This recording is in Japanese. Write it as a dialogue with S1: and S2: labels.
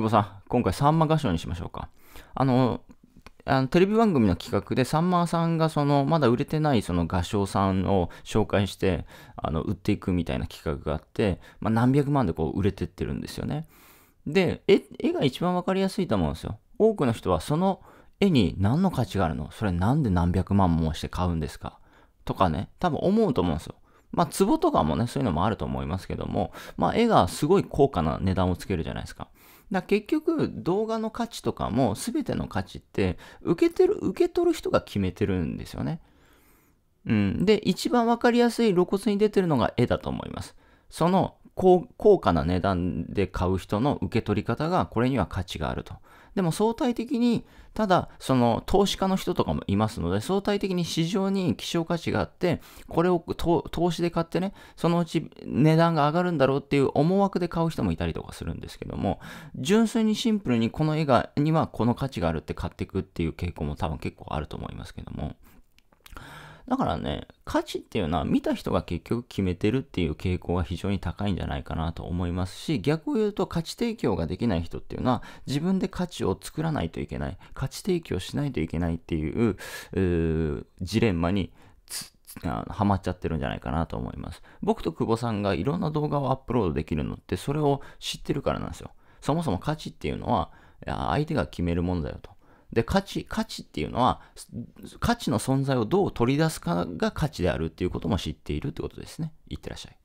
S1: 久保さん、今回サンマ合唱にしましょうか。あの、あのテレビ番組の企画でサンマさんがそのまだ売れてないその画商さんを紹介してあの売っていくみたいな企画があって、まあ、何百万でこう売れてってるんですよね。で絵が一番分かりやすいと思うんですよ。多くの人はその絵に何の価値があるのそれなんで何百万もして買うんですかとかね多分思うと思うんですよ。まあ、壺とかもね、そういうのもあると思いますけども、まあ、絵がすごい高価な値段をつけるじゃないですか。だ結局動画の価値とかも全ての価値って受けてる、受け取る人が決めてるんですよね。うん。で、一番わかりやすい露骨に出てるのが絵だと思います。その高価な値段で買う人の受け取り方がこれには価値があると。でも相対的に、ただ、その投資家の人とかもいますので、相対的に市場に希少価値があって、これを投資で買ってね、そのうち値段が上がるんだろうっていう思惑で買う人もいたりとかするんですけども、純粋にシンプルにこの絵がにはこの価値があるって買っていくっていう傾向も多分結構あると思いますけども。だからね、価値っていうのは見た人が結局決めてるっていう傾向が非常に高いんじゃないかなと思いますし、逆を言うと価値提供ができない人っていうのは自分で価値を作らないといけない、価値提供しないといけないっていううジレンマにはまっちゃってるんじゃないかなと思います。僕と久保さんがいろんな動画をアップロードできるのってそれを知ってるからなんですよ。そもそも価値っていうのは相手が決めるものだよと。で、価値、価値っていうのは、価値の存在をどう取り出すかが価値であるっていうことも知っているってことですね。いってらっしゃい。